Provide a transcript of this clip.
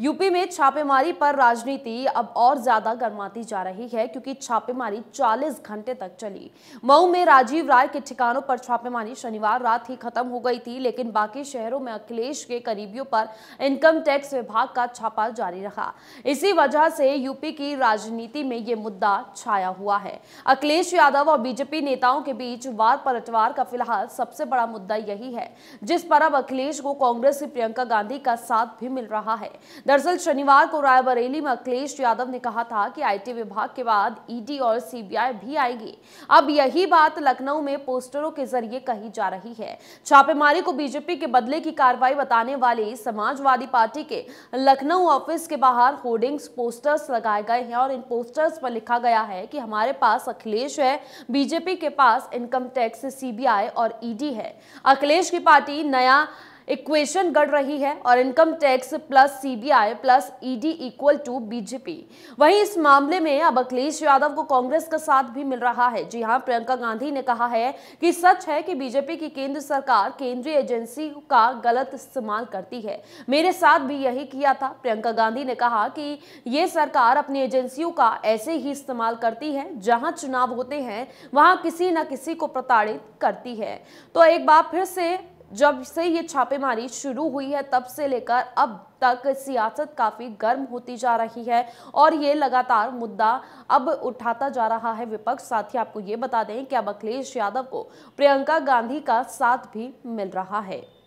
UP में छापेमारी पर राजनीति अब और ज्यादा गर्माती जा रही है क्योंकि छापेमारी 40 घंटे तक चली मऊ में राजीव राय के ठिकानों पर छापेमारी शनिवार रात ही खत्म हो गई थी लेकिन बाकी शहरों में अखिलेश के करीबियों पर इनकम टैक्स विभाग का छापा जारी रहा इसी वजह से यूपी की राजनीति में ये मुद्दा छाया हुआ है अखिलेश यादव और बीजेपी नेताओं के बीच वार पलटवार का फिलहाल सबसे बड़ा मुद्दा यही है जिस पर अब अखिलेश को कांग्रेस प्रियंका गांधी का साथ भी मिल रहा है दरअसल शनिवार को रायबरेली में अखिलेश यादव ने कहा था कि आईटी विभाग के बाद ईडी और सीबीआई भी आएगी अब यही बात लखनऊ में पोस्टरों के जरिए कही जा रही है छापेमारी को बीजेपी के बदले की कार्रवाई बताने वाले समाजवादी पार्टी के लखनऊ ऑफिस के बाहर होर्डिंग्स पोस्टर्स लगाए गए हैं और इन पोस्टर्स पर लिखा गया है कि हमारे पास अखिलेश है बीजेपी के पास इनकम टैक्स सीबीआई और ईडी है अखिलेश की पार्टी नया इक्वेशन गढ़ रही है और income tax plus CBI plus ED equal to BJP वहीं इस मामले में अब अखिलेश यादव को कांग्रेस का साथ भी मिल रहा है जी हां प्रियंका गांधी ने कहा है कि सच है कि बीजेपी की केंद्र सरकार केंद्रीय एजेंसी का गलत इस्तेमाल करती है मेरे साथ भी यही किया था प्रियंका गांधी ने कहा कि ये सरकार अपनी एजेंसियों का ऐसे ही इस्तेमाल करती है जहां चुनाव होते हैं वहां किसी न किसी को प्रताड़ित करती है तो एक बार फिर से जब से ये छापेमारी शुरू हुई है तब से लेकर अब तक सियासत काफ़ी गर्म होती जा रही है और ये लगातार मुद्दा अब उठाता जा रहा है विपक्ष साथ ही आपको ये बता दें कि अब अखिलेश यादव को प्रियंका गांधी का साथ भी मिल रहा है